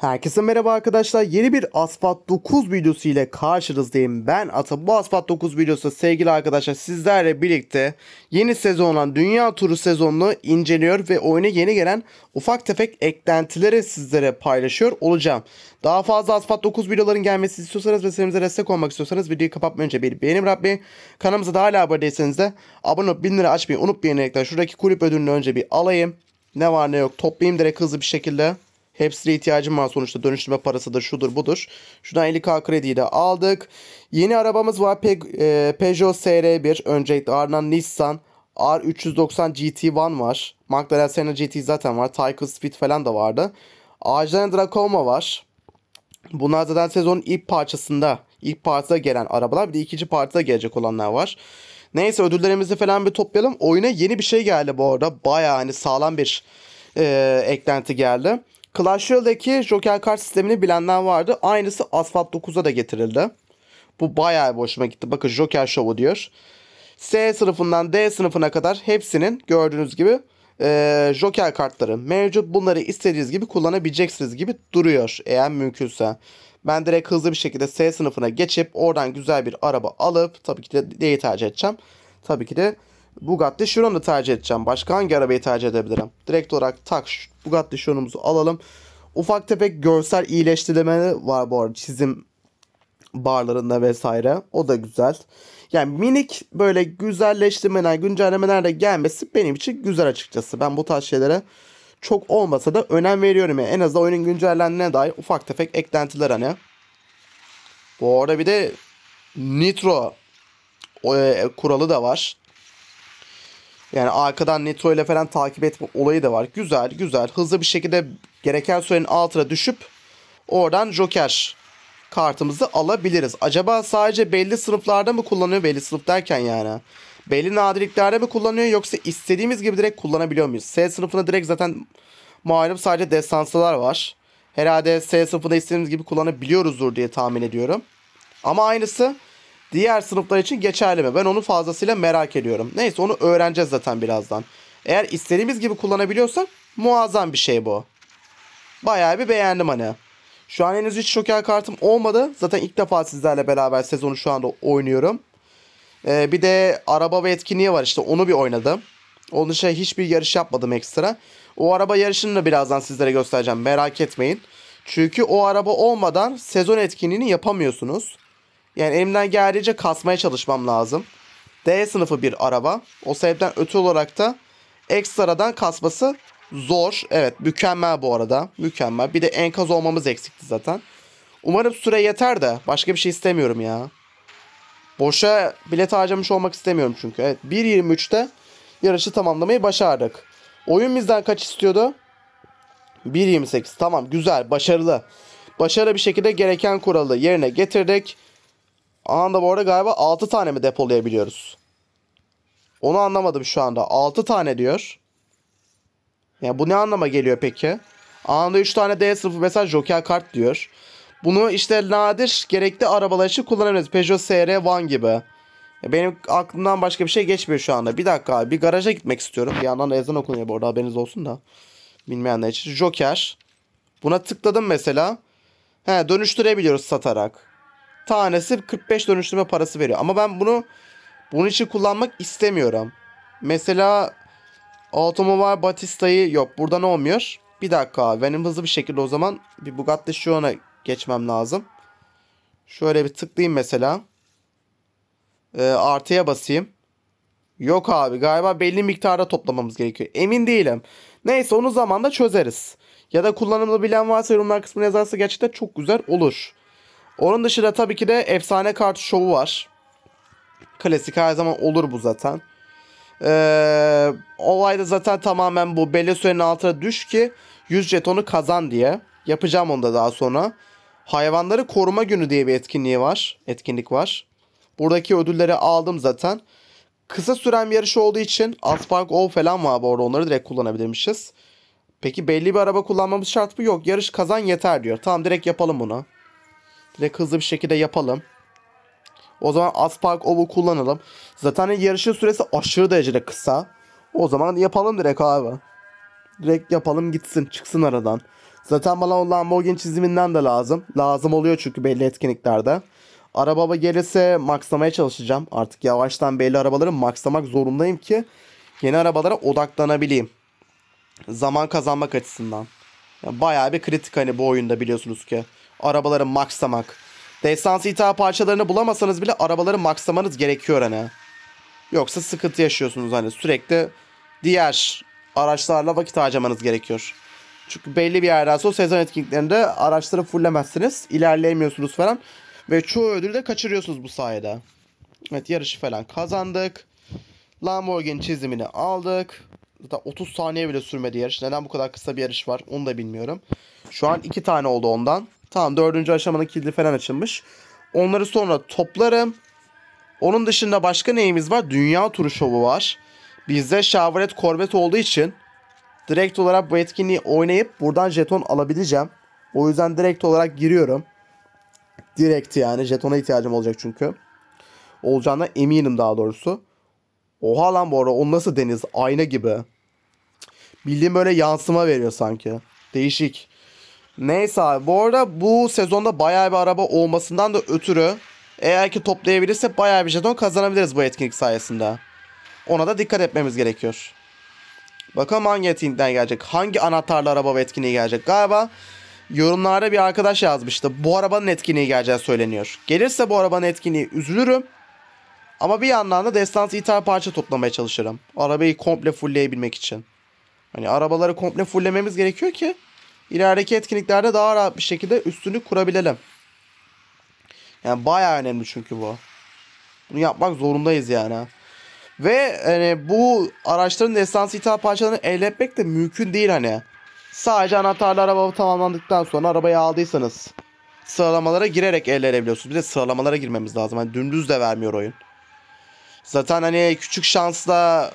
Herkese merhaba arkadaşlar. Yeni bir Asfalt 9 videosu ile karşınızdayım. Ben Ata. Bu Asfalt 9 videosu sevgili arkadaşlar sizlerle birlikte yeni sezonla Dünya Turu sezonunu inceliyor ve oyuna yeni gelen ufak tefek eklentileri sizlere paylaşıyor olacağım. Daha fazla Asfalt 9 videoların gelmesi istiyorsanız ve serimize destek olmak istiyorsanız videoyu kapatmadan önce bir beğenim Rabbi. Kanalımıza daha hala abone değilseniz de abone olup 1000 lira açmayı unutmayın. Şuradaki kulüp ödülünü önce bir alayım. Ne var ne yok toplayayım direkt hızlı bir şekilde. Hepsine ihtiyacım var sonuçta dönüştürme parasıdır şudur budur. Şuradan 50k krediyi de aldık. Yeni arabamız var Pe e, Peugeot SR1 öncelikle ardından Nissan. R390 GT1 var. McLaren Senna GT zaten var. Tycoon Speed falan da vardı. Acilen Dracoma var. Bunlar zaten sezonun ilk parçasında, ilk parçada gelen arabalar. Bir de ikinci parçada gelecek olanlar var. Neyse ödüllerimizi falan bir toplayalım. Oyuna yeni bir şey geldi bu arada. Baya hani sağlam bir e, eklenti geldi. Clash Royale'deki Joker kart sistemini bilenler vardı. Aynısı Asphalt 9'a da getirildi. Bu bayağı bir gitti. Bakın Joker Showu diyor. S sınıfından D sınıfına kadar hepsinin gördüğünüz gibi e, Joker kartları mevcut. Bunları istediğiniz gibi kullanabileceksiniz gibi duruyor eğer mümkünse. Ben direkt hızlı bir şekilde S sınıfına geçip oradan güzel bir araba alıp tabii ki de D'yi tercih edeceğim. Tabii ki de Bugatti Chiron'u tercih edeceğim. Başka hangi arabayı tercih edebilirim? Direkt olarak tak Bugatti Chiron'umuzu alalım. Ufak tefek görsel iyileştirme var bu arada çizim barlarında vesaire. O da güzel. Yani minik böyle güzelleştirmeler, güncellemeler de gelmesi benim için güzel açıkçası. Ben bu tarz şeylere çok olmasa da önem veriyorum. Yani en azından oyunun güncellendiğine dair ufak tefek eklentiler hani. Bu arada bir de Nitro e, kuralı da var. Yani arkadan Neto ile falan takip etme olayı da var. Güzel güzel hızlı bir şekilde gereken sürenin altına düşüp oradan Joker kartımızı alabiliriz. Acaba sadece belli sınıflarda mı kullanıyor? Belli sınıf derken yani. Belli nadirliklerde mi kullanıyor yoksa istediğimiz gibi direkt kullanabiliyor muyuz? S sınıfına direkt zaten malum sadece destansılar var. Herhalde S sınıfında istediğimiz gibi kullanabiliyoruzdur diye tahmin ediyorum. Ama aynısı diğer sınıflar için geçerli mi? Ben onu fazlasıyla merak ediyorum. Neyse onu öğreneceğiz zaten birazdan. Eğer istediğimiz gibi kullanabiliyorsak muazzam bir şey bu. Bayağı bir beğendim hani. Şu an henüz hiç şoker kartım olmadı. Zaten ilk defa sizlerle beraber sezonu şu anda oynuyorum. Ee, bir de araba ve etkinliği var işte onu bir oynadım. Onun dışında hiçbir yarış yapmadım ekstra. O araba yarışını da birazdan sizlere göstereceğim merak etmeyin. Çünkü o araba olmadan sezon etkinliğini yapamıyorsunuz. Yani elimden geldiğince kasmaya çalışmam lazım. D sınıfı bir araba. O sebepten ötü olarak da ekstradan kasması zor. Evet mükemmel bu arada. Mükemmel. Bir de enkaz olmamız eksikti zaten. Umarım süre yeter de. Başka bir şey istemiyorum ya. Boşa bilet harcamış olmak istemiyorum çünkü. Evet 1.23'te yarışı tamamlamayı başardık. Oyun bizden kaç istiyordu? 1.28 tamam güzel başarılı. Başarılı bir şekilde gereken kuralı yerine getirdik. Anında bu arada galiba 6 tane mi depolayabiliyoruz? Onu anlamadım şu anda. 6 tane diyor. Ya yani bu ne anlama geliyor peki? Anında 3 tane D sınıfı mesela Joker kart diyor. Bunu işte nadir gerekli arabalar için kullanabiliriz. Peugeot SR Van gibi. Benim aklımdan başka bir şey geçmiyor şu anda. Bir dakika abi bir garaja gitmek istiyorum. Bir yandan ezan okunuyor bu arada haberiniz olsun da. Bilmeyenler için. Joker. Buna tıkladım mesela. He dönüştürebiliyoruz satarak tanesi 45 dönüştürme parası veriyor. Ama ben bunu bunun için kullanmak istemiyorum. Mesela Automobil Batista'yı yok. Buradan olmuyor. Bir dakika Benim hızlı bir şekilde o zaman bir Bugatti Chiron'a geçmem lazım. Şöyle bir tıklayayım mesela. Ee, artıya basayım. Yok abi galiba belli miktarda toplamamız gerekiyor. Emin değilim. Neyse onu zamanda çözeriz. Ya da kullanımını bilen varsa yorumlar kısmına yazarsa gerçekten çok güzel olur. Onun dışında tabii ki de efsane kart şovu var. Klasik her zaman olur bu zaten. Ee, olay da zaten tamamen bu. Belli sürenin altına düş ki 100 jetonu kazan diye. Yapacağım onu da daha sonra. Hayvanları koruma günü diye bir etkinliği var. Etkinlik var. Buradaki ödülleri aldım zaten. Kısa süren bir yarış olduğu için Aspark O falan var bu arada. Onları direkt kullanabilirmişiz. Peki belli bir araba kullanmamız şart mı? Yok. Yarış kazan yeter diyor. Tamam direkt yapalım bunu. Direkt hızlı bir şekilde yapalım. O zaman Aspark Ov'u kullanalım. Zaten yarışın süresi aşırı derecede kısa. O zaman yapalım direkt abi. Direkt yapalım gitsin çıksın aradan. Zaten bana o Lamborghini çiziminden de lazım. Lazım oluyor çünkü belli etkinliklerde. Arabama gelirse maxlamaya çalışacağım. Artık yavaştan belli arabaları maxlamak zorundayım ki yeni arabalara odaklanabileyim. Zaman kazanmak açısından. Yani bayağı bir kritik hani bu oyunda biliyorsunuz ki arabaları maxlamak. Destansı ithal parçalarını bulamasanız bile arabaları maxlamanız gerekiyor hani. Yoksa sıkıntı yaşıyorsunuz hani sürekli diğer araçlarla vakit harcamanız gerekiyor. Çünkü belli bir yerden sonra sezon etkinliklerinde araçları fullemezsiniz. ilerleyemiyorsunuz falan. Ve çoğu ödülü de kaçırıyorsunuz bu sayede. Evet yarışı falan kazandık. Lamborghini çizimini aldık. Zaten 30 saniye bile sürmedi yarış. Neden bu kadar kısa bir yarış var onu da bilmiyorum. Şu an 2 tane oldu ondan. Tamam dördüncü aşamanın kilidi falan açılmış. Onları sonra toplarım. Onun dışında başka neyimiz var? Dünya turu şovu var. Bizde şavaret korvet olduğu için direkt olarak bu etkinliği oynayıp buradan jeton alabileceğim. O yüzden direkt olarak giriyorum. Direkt yani jetona ihtiyacım olacak çünkü. Olacağına eminim daha doğrusu. Oha lan bu arada o nasıl deniz? Ayna gibi. Bildiğim böyle yansıma veriyor sanki. Değişik. Neyse abi bu arada bu sezonda bayağı bir araba olmasından da ötürü eğer ki toplayabilirse bayağı bir jeton kazanabiliriz bu etkinlik sayesinde. Ona da dikkat etmemiz gerekiyor. Bakalım hangi etkinlikten gelecek? Hangi anahtarlı araba ve etkinliği gelecek? Galiba yorumlarda bir arkadaş yazmıştı. Bu arabanın etkinliği geleceği söyleniyor. Gelirse bu arabanın etkinliği üzülürüm. Ama bir yandan da destansı ithal parça toplamaya çalışırım. Arabayı komple fullleyebilmek için. Hani arabaları komple fulllememiz gerekiyor ki ilerideki etkinliklerde daha rahat bir şekilde üstünü kurabilelim. Yani bayağı önemli çünkü bu. Bunu yapmak zorundayız yani. Ve hani bu araçların destansı ithal parçalarını elde etmek de mümkün değil hani. Sadece anahtarlı araba tamamlandıktan sonra arabayı aldıysanız sıralamalara girerek elde edebiliyorsunuz. Bir de sıralamalara girmemiz lazım. Hani dümdüz de vermiyor oyun. Zaten hani küçük şansla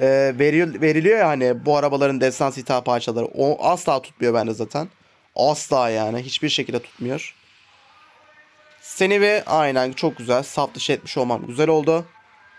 e, veril, veriliyor ya hani bu arabaların desans hitap parçaları. O asla tutmuyor bende zaten. Asla yani. Hiçbir şekilde tutmuyor. Seni ve aynen çok güzel. Saf dışı etmiş olmam güzel oldu.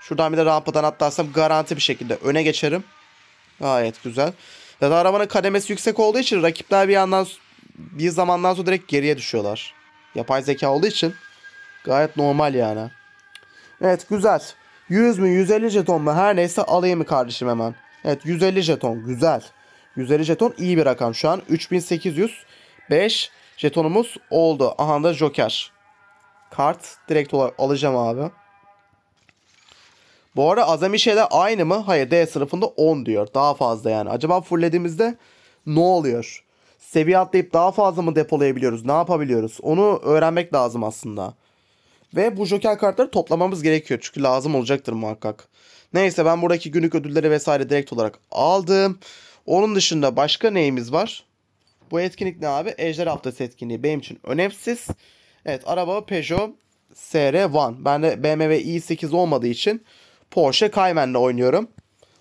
Şuradan bir de rampadan atlarsam garanti bir şekilde öne geçerim. Gayet güzel. ya da arabanın kademesi yüksek olduğu için rakipler bir yandan bir zamandan sonra direkt geriye düşüyorlar. Yapay zeka olduğu için gayet normal yani. Evet güzel. 100 mü 150 jeton mu her neyse alayım mı kardeşim hemen. Evet 150 jeton güzel. 150 jeton iyi bir rakam şu an. 3805 jetonumuz oldu. Aha da Joker. Kart direkt olarak alacağım abi. Bu arada azami şeyler aynı mı? Hayır D sınıfında 10 diyor. Daha fazla yani. Acaba fullediğimizde ne oluyor? Seviye atlayıp daha fazla mı depolayabiliyoruz? Ne yapabiliyoruz? Onu öğrenmek lazım aslında. Ve bu joker kartları toplamamız gerekiyor. Çünkü lazım olacaktır muhakkak. Neyse ben buradaki günlük ödülleri vesaire direkt olarak aldım. Onun dışında başka neyimiz var? Bu etkinlik ne abi? Ejder Haftası etkinliği benim için önemsiz. Evet araba Peugeot SR1. Ben de BMW i8 olmadığı için Porsche Cayman'la oynuyorum.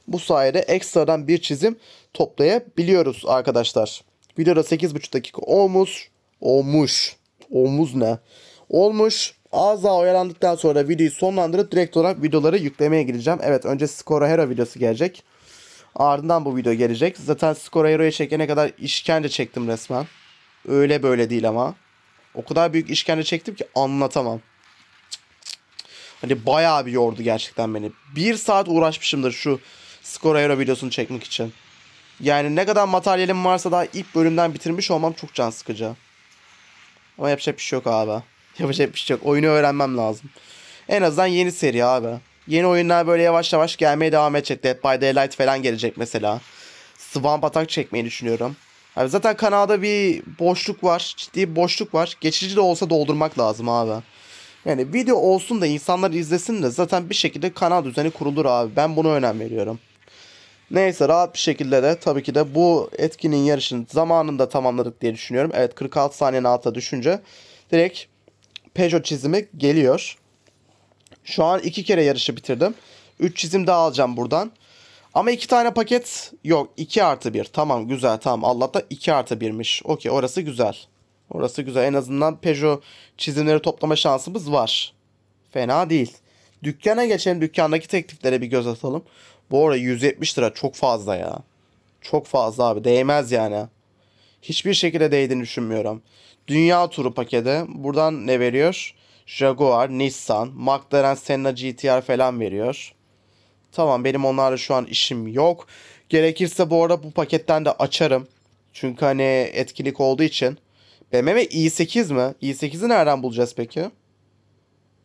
Bu sayede ekstradan bir çizim toplayabiliyoruz arkadaşlar. Videoda 8,5 dakika olmuş. Olmuş. omuz ne? Olmuş. Az daha oyalandıktan sonra videoyu sonlandırıp direkt olarak videoları yüklemeye gireceğim. Evet önce Skora Hero videosu gelecek. Ardından bu video gelecek. Zaten Skora Hero'ya çekene kadar işkence çektim resmen. Öyle böyle değil ama. O kadar büyük işkence çektim ki anlatamam. Hani bayağı bir yordu gerçekten beni. Bir saat uğraşmışımdır şu Skora Hero videosunu çekmek için. Yani ne kadar materyalim varsa daha ilk bölümden bitirmiş olmam çok can sıkıcı. Ama yapacak bir şey yok abi. Yapacak bir şey yok. Oyunu öğrenmem lazım. En azından yeni seri abi. Yeni oyunlar böyle yavaş yavaş gelmeye devam edecek. Dead by Daylight falan gelecek mesela. Swamp Attack çekmeyi düşünüyorum. Abi zaten kanalda bir boşluk var. Ciddi bir boşluk var. Geçici de olsa doldurmak lazım abi. Yani video olsun da insanlar izlesin de zaten bir şekilde kanal düzeni kurulur abi. Ben buna önem veriyorum. Neyse rahat bir şekilde de tabii ki de bu etkinin yarışın zamanında tamamladık diye düşünüyorum. Evet 46 saniyenin altına düşünce direkt Peugeot çizimi geliyor. Şu an iki kere yarışı bitirdim. Üç çizim daha alacağım buradan. Ama iki tane paket yok. İki artı bir. Tamam güzel tamam. Allah'ta iki artı birmiş. Okey orası güzel. Orası güzel. En azından Peugeot çizimleri toplama şansımız var. Fena değil. Dükkana geçelim. Dükkandaki tekliflere bir göz atalım. Bu arada 170 lira çok fazla ya. Çok fazla abi. Değmez yani. Hiçbir şekilde değdiğini düşünmüyorum. Dünya turu paketi. Buradan ne veriyor? Jaguar, Nissan, McLaren Senna GTR falan veriyor. Tamam benim onlarla şu an işim yok. Gerekirse bu arada bu paketten de açarım. Çünkü hani etkinlik olduğu için. BMW i8 mi? i8'i nereden bulacağız peki?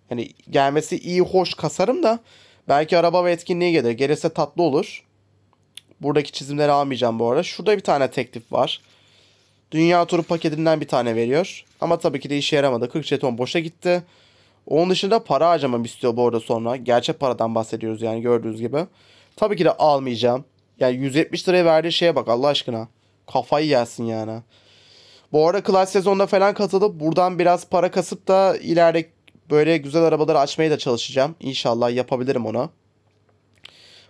Hani gelmesi iyi hoş kasarım da. Belki araba ve etkinliğe gelir. Gelirse tatlı olur. Buradaki çizimleri almayacağım bu arada. Şurada bir tane teklif var. Dünya turu paketinden bir tane veriyor. Ama tabii ki de işe yaramadı. 40 jeton boşa gitti. Onun dışında para harcamam istiyor bu arada sonra. Gerçek paradan bahsediyoruz yani gördüğünüz gibi. Tabii ki de almayacağım. Yani 170 liraya verdiği şeye bak Allah aşkına. Kafayı yersin yani. Bu arada klas sezonda falan katılıp buradan biraz para kasıp da ileride böyle güzel arabaları açmaya da çalışacağım. İnşallah yapabilirim onu.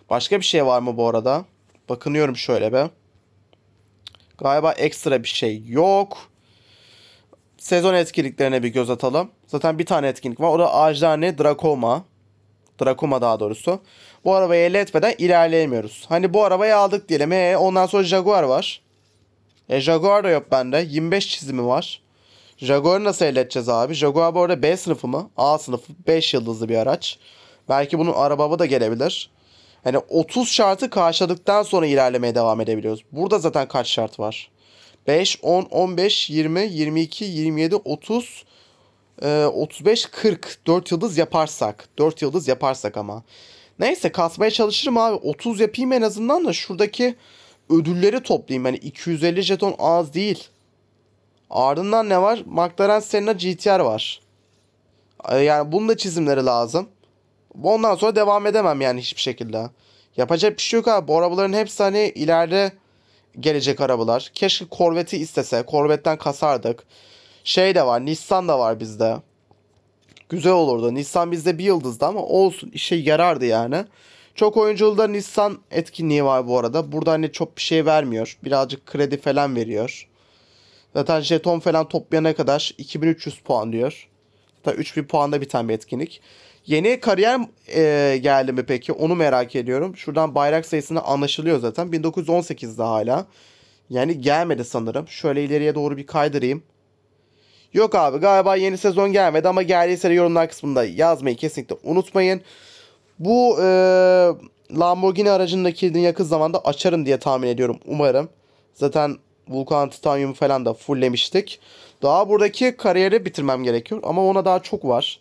Başka bir şey var mı bu arada? Bakınıyorum şöyle be. Galiba ekstra bir şey yok. Sezon etkinliklerine bir göz atalım. Zaten bir tane etkinlik var. O da Ajani Drakoma. Drakoma daha doğrusu. Bu arabayı elde etmeden ilerleyemiyoruz. Hani bu arabayı aldık diyelim. E, ondan sonra Jaguar var. E, Jaguar da yok bende. 25 çizimi var. Jaguar'ı nasıl elde edeceğiz abi? Jaguar bu arada B sınıfı mı? A sınıfı. 5 yıldızlı bir araç. Belki bunun arababı da gelebilir. Hani 30 şartı karşıladıktan sonra ilerlemeye devam edebiliyoruz. Burada zaten kaç şart var? 5, 10, 15, 20, 22, 27, 30, 35, 40. 4 yıldız yaparsak. 4 yıldız yaparsak ama. Neyse kasmaya çalışırım abi. 30 yapayım en azından da şuradaki ödülleri toplayayım. Hani 250 jeton az değil. Ardından ne var? McLaren Senna GTR var. E, yani bunun da çizimleri lazım ondan sonra devam edemem yani hiçbir şekilde. Yapacak bir şey yok abi. Bu arabaların hepsi hani ileride gelecek arabalar. Keşke Corvette'i istese. Corvette'den kasardık. Şey de var. Nissan da var bizde. Güzel olurdu. Nissan bizde bir yıldızdı ama olsun. işe yarardı yani. Çok oyunculu da Nissan etkinliği var bu arada. Burada hani çok bir şey vermiyor. Birazcık kredi falan veriyor. Zaten jeton falan toplayana kadar 2300 puan diyor. Hatta 3000 puanda biten bir etkinlik. Yeni kariyer e, geldi mi peki? Onu merak ediyorum. Şuradan bayrak sayısını anlaşılıyor zaten. 1918'de hala. Yani gelmedi sanırım. Şöyle ileriye doğru bir kaydırayım. Yok abi galiba yeni sezon gelmedi ama geldiyse yorumlar kısmında yazmayı kesinlikle unutmayın. Bu e, Lamborghini aracını da kilidini yakın zamanda açarım diye tahmin ediyorum umarım. Zaten Vulkan Titanium falan da fulllemiştik. Daha buradaki kariyeri bitirmem gerekiyor ama ona daha çok var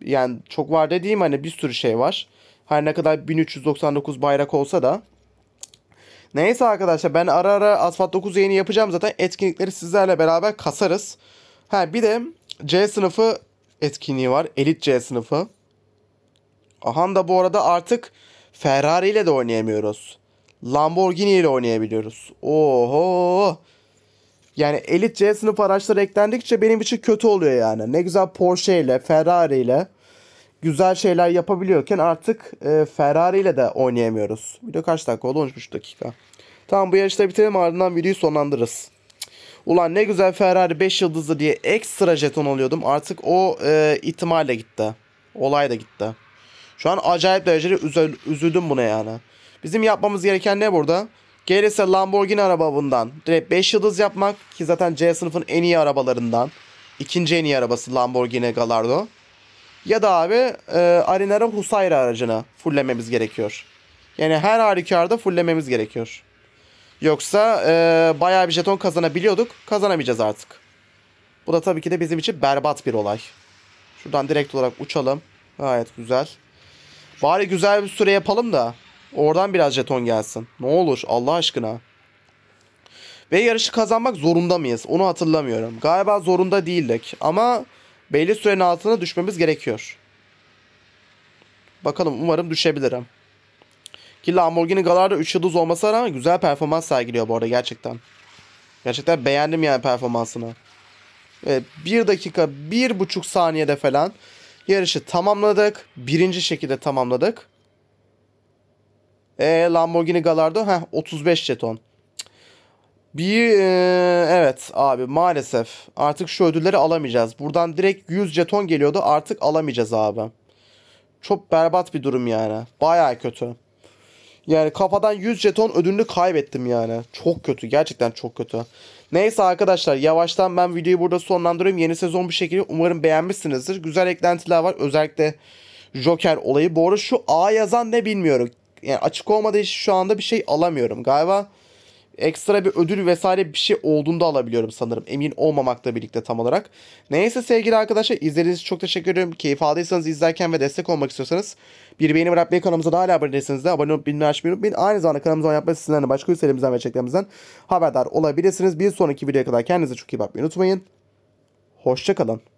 yani çok var dediğim hani bir sürü şey var. Her ne kadar 1399 bayrak olsa da. Neyse arkadaşlar ben ara ara Asfalt 9 yayını yapacağım zaten. Etkinlikleri sizlerle beraber kasarız. Ha bir de C sınıfı etkinliği var. Elit C sınıfı. Ahan da bu arada artık Ferrari ile de oynayamıyoruz. Lamborghini ile oynayabiliyoruz. Oho. Yani elit C sınıf araçlar eklendikçe benim için kötü oluyor yani. Ne güzel Porsche ile Ferrari ile güzel şeyler yapabiliyorken artık e, Ferrari ile de oynayamıyoruz. Video kaç dakika oldu? 13 dakika. Tamam bu yarışta bitirelim ardından videoyu sonlandırırız. Ulan ne güzel Ferrari 5 yıldızlı diye ekstra jeton alıyordum. Artık o e, ihtimalle gitti. Olay da gitti. Şu an acayip derecede üzüldüm buna yani. Bizim yapmamız gereken ne burada? Gelirse Lamborghini arababından direkt 5 yıldız yapmak ki zaten C sınıfın en iyi arabalarından. ikinci en iyi arabası Lamborghini Gallardo. Ya da abi e, Arinara Husayra aracını fulllememiz gerekiyor. Yani her halükarda fulllememiz gerekiyor. Yoksa e, bayağı bir jeton kazanabiliyorduk. Kazanamayacağız artık. Bu da tabii ki de bizim için berbat bir olay. Şuradan direkt olarak uçalım. Gayet güzel. Bari güzel bir süre yapalım da Oradan biraz jeton gelsin. Ne olur Allah aşkına. Ve yarışı kazanmak zorunda mıyız? Onu hatırlamıyorum. Galiba zorunda değildik. Ama belli sürenin altına düşmemiz gerekiyor. Bakalım umarım düşebilirim. Ki Lamborghini Galar'da 3 yıldız olmasına rağmen güzel performans sergiliyor bu arada gerçekten. Gerçekten beğendim yani performansını. Ve 1 dakika 1,5 saniyede falan yarışı tamamladık. Birinci şekilde tamamladık. E Lamborghini Gallardo heh 35 jeton. Bir e, evet abi maalesef artık şu ödülleri alamayacağız. Buradan direkt 100 jeton geliyordu artık alamayacağız abi. Çok berbat bir durum yani. Baya kötü. Yani kafadan 100 jeton ödülünü kaybettim yani. Çok kötü gerçekten çok kötü. Neyse arkadaşlar yavaştan ben videoyu burada sonlandırıyorum. Yeni sezon bir şekilde umarım beğenmişsinizdir. Güzel eklentiler var özellikle Joker olayı. Bu arada şu A yazan ne bilmiyorum yani açık olmadığı için şu anda bir şey alamıyorum. Galiba ekstra bir ödül vesaire bir şey olduğunda alabiliyorum sanırım. Emin olmamakla birlikte tam olarak. Neyse sevgili arkadaşlar izlediğiniz için çok teşekkür ediyorum. Keyif aldıysanız izlerken ve destek olmak istiyorsanız bir beğeni bırakmayı kanalımıza daha hala abone değilseniz de abone olup bildirimleri açmayı unutmayın. Aynı zamanda kanalımıza yapmayı sizlerle başka üyelerimizden ve çeklerimizden haberdar olabilirsiniz. Bir sonraki videoya kadar kendinize çok iyi bakmayı unutmayın. Hoşçakalın.